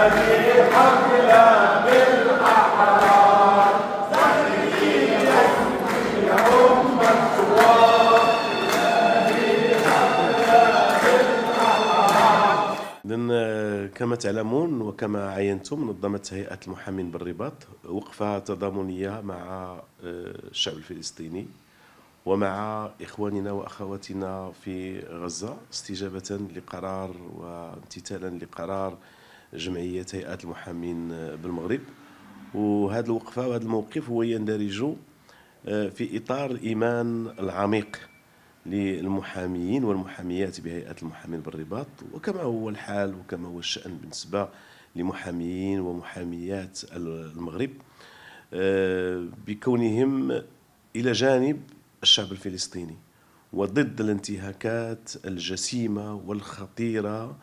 آه، كما تعلمون وكما عينتم نظمت هيئة المحامين بالرباط وقفة تضامنية مع آه، الشعب الفلسطيني ومع إخواننا وأخواتنا في غزة استجابة لقرار وامتثالا لقرار جمعيه هيئات المحامين بالمغرب وهذه الوقفه وهذا الموقف هو يندرج آه، في اطار الايمان العميق للمحاميين والمحاميات بهيئه المحامين بالرباط وكما هو الحال وكما هو الشان بالنسبه لمحاميين ومحاميات المغرب آه، بكونهم الى جانب الشعب الفلسطيني وضد الانتهاكات الجسيمه والخطيره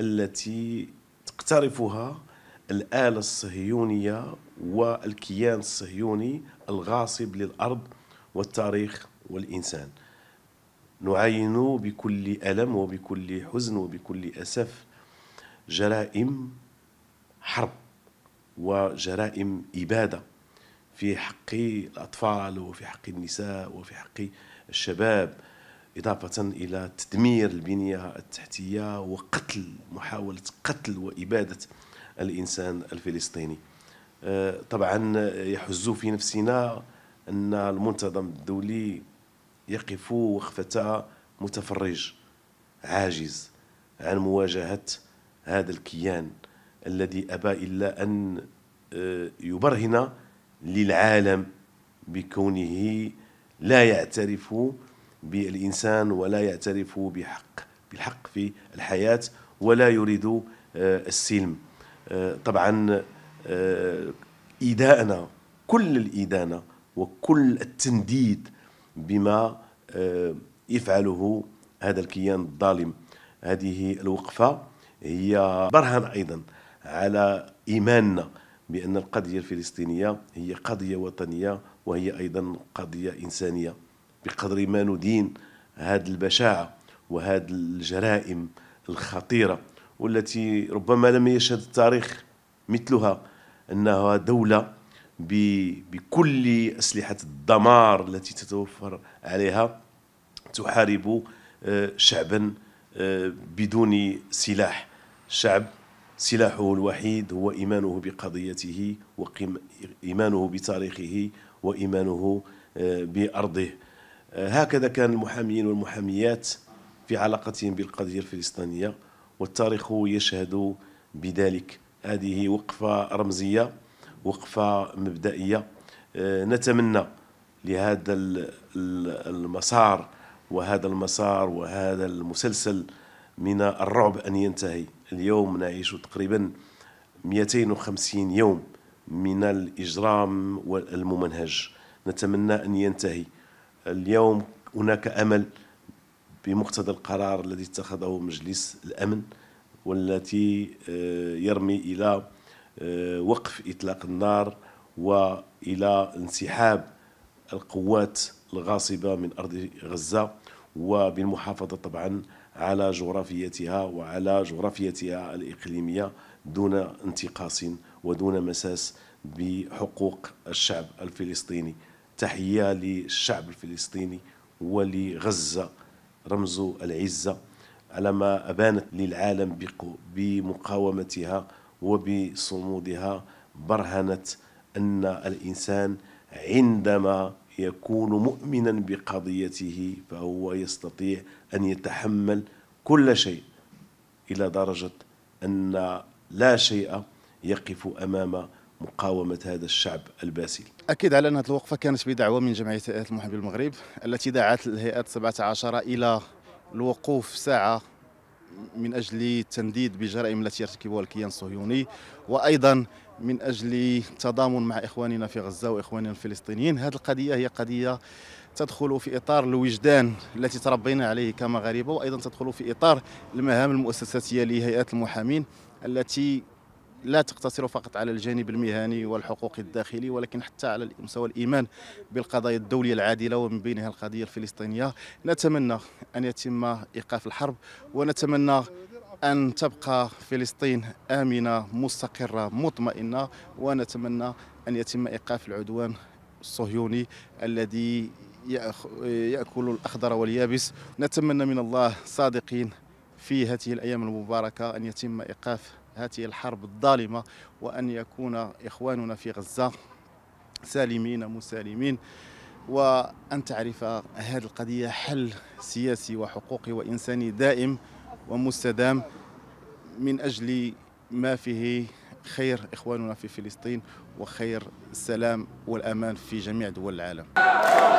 التي تقترفها الآلة الصهيونية والكيان الصهيوني الغاصب للأرض والتاريخ والإنسان نعاين بكل ألم وبكل حزن وبكل أسف جرائم حرب وجرائم إبادة في حق الأطفال وفي حق النساء وفي حق الشباب إضافة إلى تدمير البنية التحتية وقتل محاولة قتل وإبادة الإنسان الفلسطيني آه، طبعا يحز في نفسنا أن المنتظم الدولي يقف وقفة متفرج عاجز عن مواجهة هذا الكيان الذي أبى إلا أن آه، يبرهن للعالم بكونه لا يعترف بالإنسان ولا يعترف بحق بالحق في الحياة ولا يريد آه، السلم آه، طبعا آه، ايداءنا كل الإدانة وكل التنديد بما يفعله هذا الكيان الظالم هذه الوقفة هي برهن أيضا على إيماننا بأن القضية الفلسطينية هي قضية وطنية وهي أيضا قضية إنسانية بقدر ما ندين هذه البشاعة وهذه الجرائم الخطيرة والتي ربما لم يشهد التاريخ مثلها أنها دولة بكل أسلحة الدمار التي تتوفر عليها تحارب آه، شعبا آه، بدون سلاح شعب سلاحه الوحيد هو إيمانه بقضيته وإيمانه بتاريخه وإيمانه آه، بأرضه هكذا كان المحاميين والمحاميات في علاقتهم بالقضية الفلسطينية والتاريخ يشهد بذلك هذه وقفة رمزية وقفة مبدئية آه، نتمنى لهذا المسار وهذا المسار وهذا المسلسل من الرعب أن ينتهي اليوم نعيش تقريبا 250 يوم من الإجرام والممنهج نتمنى أن ينتهي اليوم هناك امل بمقتضى القرار الذي اتخذه مجلس الامن والتي آه، يرمي الى آه، وقف اطلاق النار والى انسحاب القوات الغاصبه من ارض غزه وبالمحافظه طبعا على جغرافيتها وعلى جغرافيتها الاقليميه دون انتقاص ودون مساس بحقوق الشعب الفلسطيني تحية للشعب الفلسطيني ولغزة رمز العزة على ما أبانت للعالم بمقاومتها وبصمودها برهنت أن الإنسان عندما يكون مؤمنا بقضيته فهو يستطيع أن يتحمل كل شيء إلى درجة أن لا شيء يقف أمام مقاومة هذا الشعب الباسل أكد على أن هذه الوقفة كانت بدعوة من جمعية هيئات المحامي بالمغرب التي دعت الهيئات 17 إلى الوقوف ساعة من أجل التنديد بجرائم التي يرتكبها الكيان الصهيوني وأيضا من أجل التضامن مع إخواننا في غزة وإخواننا الفلسطينيين هذه القضية هي قضية تدخل في إطار الوجدان التي تربينا عليه كمغاربة وأيضا تدخل في إطار المهام المؤسساتية لهيئات المحامين التي لا تقتصر فقط على الجانب المهني والحقوق الداخلي ولكن حتى على مستوى الإيمان بالقضايا الدولية العادلة ومن بينها القضية الفلسطينية نتمنى أن يتم إيقاف الحرب ونتمنى أن تبقى فلسطين آمنة مستقرة مطمئنة ونتمنى أن يتم إيقاف العدوان الصهيوني الذي يأكل الأخضر واليابس نتمنى من الله صادقين في هذه الأيام المباركة أن يتم إيقاف هذه الحرب الظالمة وأن يكون إخواننا في غزة سالمين مسالمين وأن تعرف هذه القضية حل سياسي وحقوقي وإنساني دائم ومستدام من أجل ما فيه خير إخواننا في فلسطين وخير السلام والأمان في جميع دول العالم